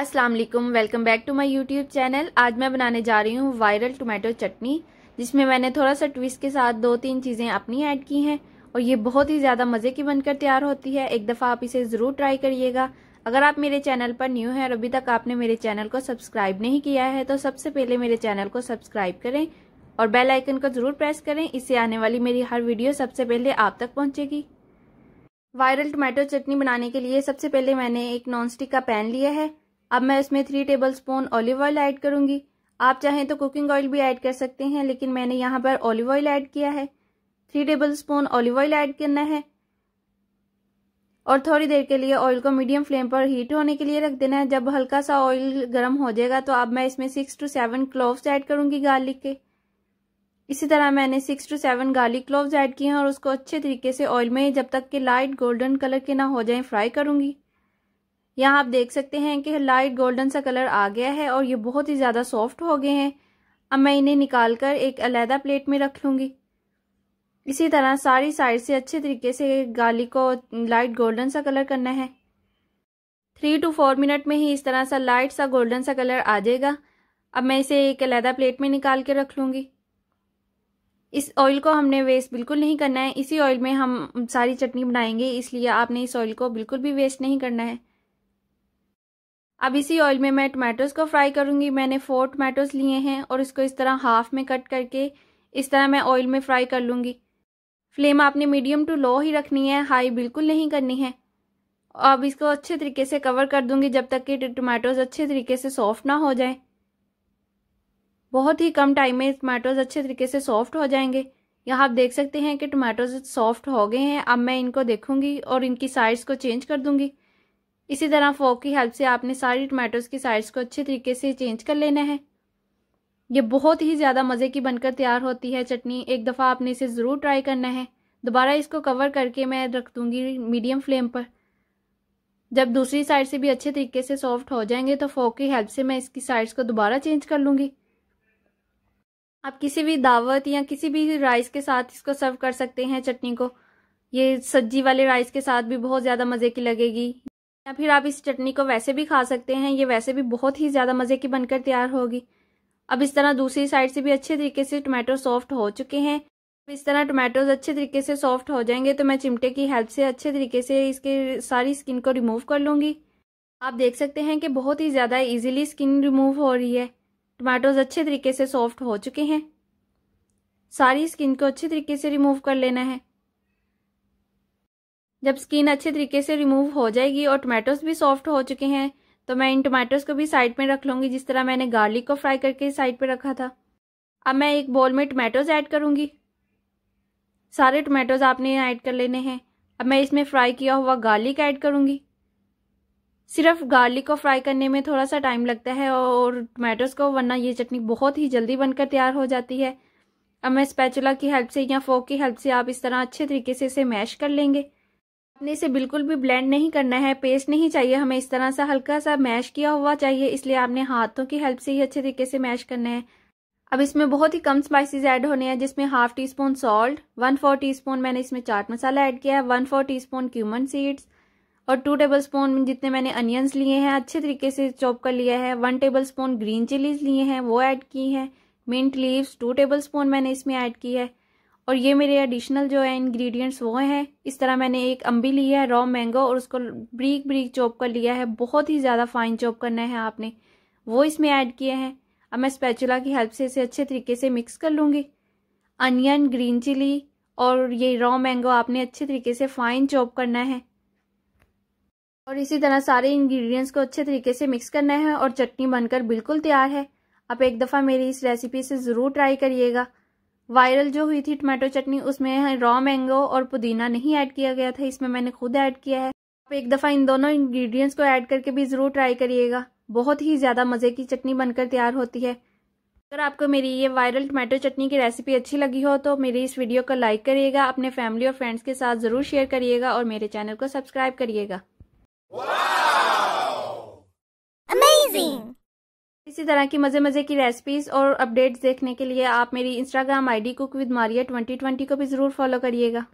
अस्सलाम वालेकुम welcome back to my YouTube channel आज मैं बनाने जा रही हूँ वायरल टोमेटो चटनी जिसमें मैंने थोड़ा सा ट्विस्ट के साथ दो तीन चीज़ें अपनी ऐड की हैं और ये बहुत ही ज़्यादा मज़े की बनकर तैयार होती है एक दफ़ा आप इसे ज़रूर ट्राई करिएगा अगर आप मेरे चैनल पर न्यू हैं और अभी तक आपने मेरे चैनल को सब्सक्राइब नहीं किया है तो सबसे पहले मेरे चैनल को सब्सक्राइब करें और बेल आइकन को ज़रूर प्रेस करें इससे आने वाली मेरी हर वीडियो सबसे पहले आप तक पहुँचेगी वायरल टोमेटो चटनी बनाने के लिए सबसे पहले मैंने एक नॉनस्टिक का पैन लिया है अब मैं इसमें three tablespoon olive oil add करूंगी आप चाहें तो कुकिंग ऑयल भी ऐड कर सकते हैं लेकिन मैंने यहाँ पर ऑलिव ऑयल ऐड किया है three tablespoon olive oil add करना है और थोड़ी देर के लिए ऑयल को मीडियम फ्लेम पर हीट होने के लिए रख देना है जब हल्का सा ऑयल गर्म हो जाएगा तो अब मैं इसमें six to seven cloves add करूंगी गार्लिक के इसी तरह मैंने six to seven garlic cloves add किए हैं और उसको अच्छे तरीके से ऑयल में जब तक के लाइट गोल्डन कलर के ना हो जाए फ्राई करूंगी यहाँ आप देख सकते हैं कि लाइट गोल्डन सा कलर आ गया है और ये बहुत ही ज़्यादा सॉफ्ट हो गए हैं अब मैं इन्हें निकाल कर एक अलहदा प्लेट में रख लूँगी इसी तरह सारी साइड से अच्छे तरीके से गाली को लाइट गोल्डन सा कलर करना है थ्री टू फोर मिनट में ही इस तरह सा लाइट सा गोल्डन सा कलर आ जाएगा अब मैं इसे एक अलहदा प्लेट में निकाल के रख लूँगी इस ऑयल को हमने वेस्ट बिल्कुल नहीं करना है इसी ऑयल में हम सारी चटनी बनाएंगे इसलिए आपने इस ऑयल को बिल्कुल भी वेस्ट नहीं करना है अब इसी ऑयल में मैं टमाटोज़ को फ्राई करूँगी मैंने फोर टमाटोज़ लिए हैं और इसको इस तरह हाफ में कट करके इस तरह मैं ऑयल में फ्राई कर लूँगी फ्लेम आपने मीडियम टू लो ही रखनी है हाई बिल्कुल नहीं करनी है अब इसको अच्छे तरीके से कवर कर दूंगी जब तक कि टमाटोज अच्छे तरीके से सॉफ्ट ना हो जाए बहुत ही कम टाइम में टमाटोज अच्छे तरीके से सॉफ्ट हो जाएंगे यहाँ आप देख सकते हैं कि टमाटोज सॉफ्ट हो गए हैं अब मैं इनको देखूंगी और इनकी साइज़ को चेंज कर दूंगी इसी तरह फोक की हेल्प से आपने सारी टमाटोज की साइड को अच्छे तरीके से चेंज कर लेना है ये बहुत ही ज़्यादा मज़े की बनकर तैयार होती है चटनी एक दफ़ा आपने इसे ज़रूर ट्राई करना है दोबारा इसको कवर करके मैं रख दूँगी मीडियम फ्लेम पर जब दूसरी साइड से भी अच्छे तरीके से सॉफ्ट हो जाएंगे तो फोक की हेल्प से मैं इसकी साइड्स को दोबारा चेंज कर लूँगी आप किसी भी दावत या किसी भी राइस के साथ इसको सर्व कर सकते हैं चटनी को ये सब्जी वाले राइस के साथ भी बहुत ज़्यादा मज़े की लगेगी या फिर आप इस चटनी को वैसे भी खा सकते हैं ये वैसे भी बहुत ही ज़्यादा मज़े की बनकर तैयार होगी अब इस तरह दूसरी साइड से भी अच्छे तरीके से टोमेटो सॉफ्ट हो चुके हैं इस तरह टोमेटोज अच्छे तरीके से सॉफ्ट हो जाएंगे तो मैं चिमटे की हेल्प से अच्छे तरीके से इसके सारी स्किन को रिमूव कर लूँगी आप देख सकते हैं कि बहुत ही ज़्यादा इजीली स्किन रिमूव हो रही है टमाटोज अच्छे तरीके से सॉफ्ट हो चुके हैं सारी स्किन को अच्छे तरीके से रिमूव कर लेना है जब स्किन अच्छे तरीके से रिमूव हो जाएगी और टमाटोज भी सॉफ्ट हो चुके हैं तो मैं इन टमाटोज को भी साइड में रख लूँगी जिस तरह मैंने गार्लिक को फ्राई करके साइड पर रखा था अब मैं एक बोल में टमाटोज ऐड करूँगी सारे टमाटोज आपने ऐड कर लेने हैं अब मैं इसमें फ्राई किया हुआ गार्लिक ऐड करूँगी सिर्फ गार्लिक को फ्राई करने में थोड़ा सा टाइम लगता है और टमाटोज को वरना ये चटनी बहुत ही जल्दी बनकर तैयार हो जाती है अब मैं स्पैचुला की हेल्प से या फोक की हेल्प से आप इस तरह अच्छे तरीके से इसे मैश कर लेंगे हमने इसे बिल्कुल भी ब्लेंड नहीं करना है पेस्ट नहीं चाहिए हमें इस तरह सा हल्का सा मैश किया हुआ चाहिए इसलिए आपने हाथों की हेल्प से ही अच्छे तरीके से मैश करना है अब इसमें बहुत ही कम स्पाइसेस ऐड होने हैं जिसमें half teaspoon salt one four teaspoon मैंने इसमें चाट मसाला ऐड किया है one four teaspoon cumin seeds और टू टेबल स्पून जितने मैंने अनियंस लिए हैं अच्छे तरीके से चॉप कर लिया है one tablespoon green chillies लिए हैं वो ऐड की हैं mint leaves two tablespoon मैंने इसमें ऐड की है और ये मेरे एडिशनल जो है इंग्रेडिएंट्स वो हैं इस तरह मैंने एक अम्बी लिया है रॉ मैंगो और उसको ब्रीक ब्रीक चॉप कर लिया है बहुत ही ज़्यादा फाइन चॉप करना है आपने वो इसमें ऐड किए हैं अब मैं स्पैचुला की हेल्प से इसे अच्छे तरीके से मिक्स कर लूँगी अनियन ग्रीन चिली और ये रॉ मैंगो आपने अच्छे तरीके से फाइन चॉप करना है और इसी तरह सारे इंग्रेडिएंट्स को अच्छे तरीके से मिक्स करना है और चटनी बनकर बिल्कुल तैयार है आप एक दफ़ा मेरी इस रेसिपी से ज़रूर ट्राई करिएगा वायरल जो हुई थी टमाटो चटनी उसमें रॉ मैंगो और पुदीना नहीं ऐड किया गया था इसमें मैंने खुद ऐड किया है आप एक दफ़ा इन दोनों इंग्रेडिएंट्स को ऐड करके भी ज़रूर ट्राई करिएगा बहुत ही ज़्यादा मज़े की चटनी बनकर तैयार होती है अगर आपको मेरी ये वायरल टमाटो चटनी की रेसिपी अच्छी लगी हो तो मेरी इस वीडियो को लाइक करिएगा अपने फैमिली और फ्रेंड्स के साथ ज़रूर शेयर करिएगा और मेरे चैनल को सब्सक्राइब करिएगा Amazing! इसी तरह की मज़े मज़े की रेसिपीज़ और अपडेट्स देखने के लिए आप मेरी Instagram ID cook with Maria twenty twenty को भी ज़रूर फॉलो करिएगा